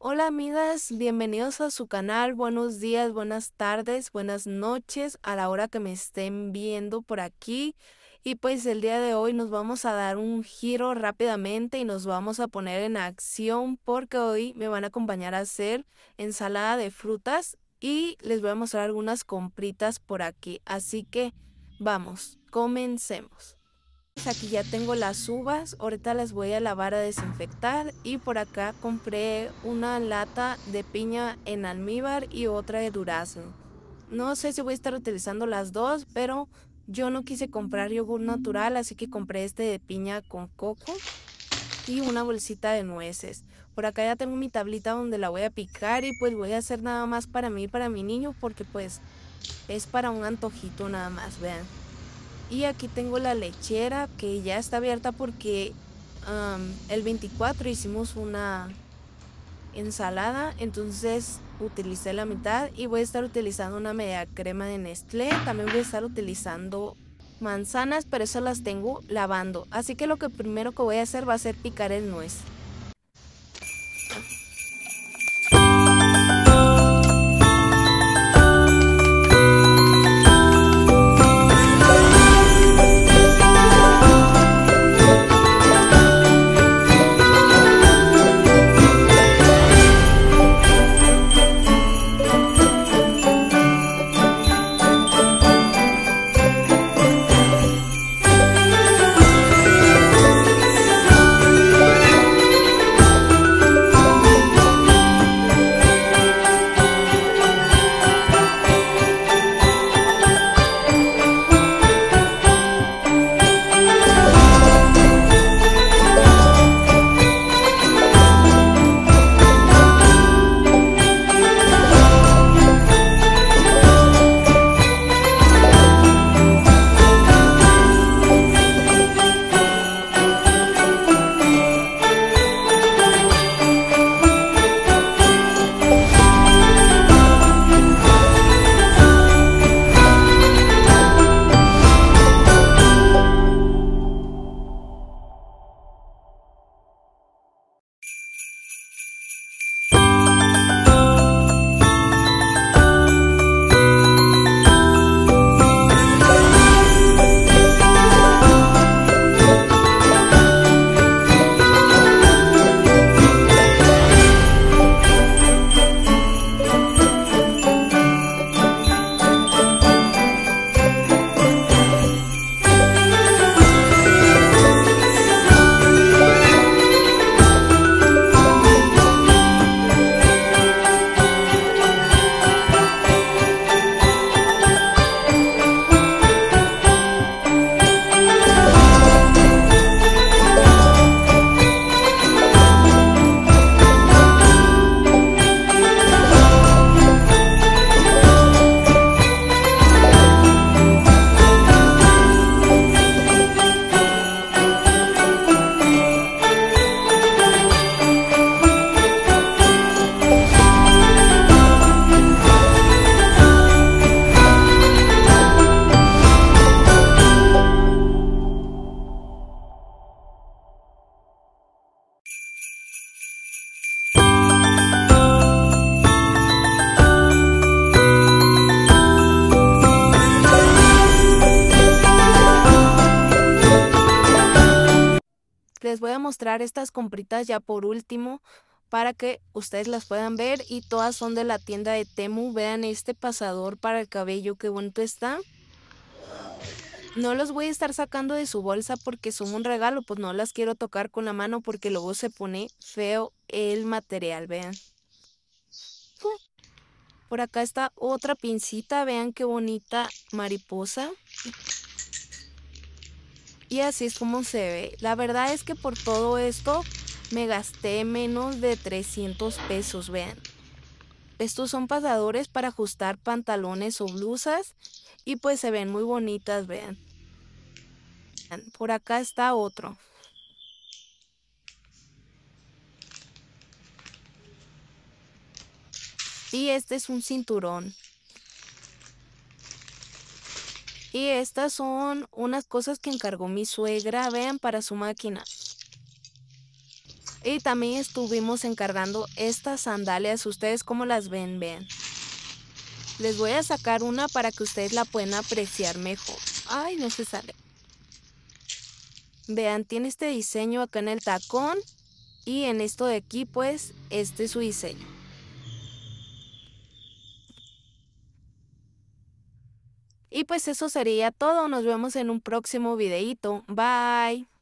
Hola amigas, bienvenidos a su canal, buenos días, buenas tardes, buenas noches a la hora que me estén viendo por aquí. Y pues el día de hoy nos vamos a dar un giro rápidamente y nos vamos a poner en acción porque hoy me van a acompañar a hacer ensalada de frutas y les voy a mostrar algunas compritas por aquí. Así que vamos, comencemos. Pues, aquí ya tengo las uvas, ahorita las voy a lavar a desinfectar y por acá compré una lata de piña en almíbar y otra de durazno. No sé si voy a estar utilizando las dos, pero yo no quise comprar yogur natural, así que compré este de piña con coco y una bolsita de nueces. Por acá ya tengo mi tablita donde la voy a picar y pues voy a hacer nada más para mí, y para mi niño, porque pues es para un antojito nada más, vean. Y aquí tengo la lechera que ya está abierta porque el 24 hicimos una ensalada, entonces utilicé la mitad y voy a estar utilizando una media crema de Nestlé. También voy a estar utilizando manzanas, pero eso las tengo lavando. Así que lo que primero que voy a hacer va a ser picar el nuez. Les voy a mostrar estas compritas ya por último para que ustedes las puedan ver y todas son de la tienda de Temu. Vean este pasador para el cabello, qué bonito está. No los voy a estar sacando de su bolsa porque son un regalo, pues no las quiero tocar con la mano porque luego se pone feo el material, vean. Por acá está otra pincita, vean qué bonita mariposa. Y así es como se ve. La verdad es que por todo esto me gasté menos de 300 pesos, vean. Estos son pasadores para ajustar pantalones o blusas y pues se ven muy bonitas, vean. Por acá está otro. Y este es un cinturón. Y estas son unas cosas que encargó mi suegra, vean, para su máquina. Y también estuvimos encargando estas sandalias. ¿Ustedes cómo las ven? Vean. Les voy a sacar una para que ustedes la puedan apreciar mejor. Ay, no se sale. Vean, tiene este diseño acá en el tacón. Y en esto de aquí, pues, este es su diseño. Y pues eso sería todo, nos vemos en un próximo videito. Bye.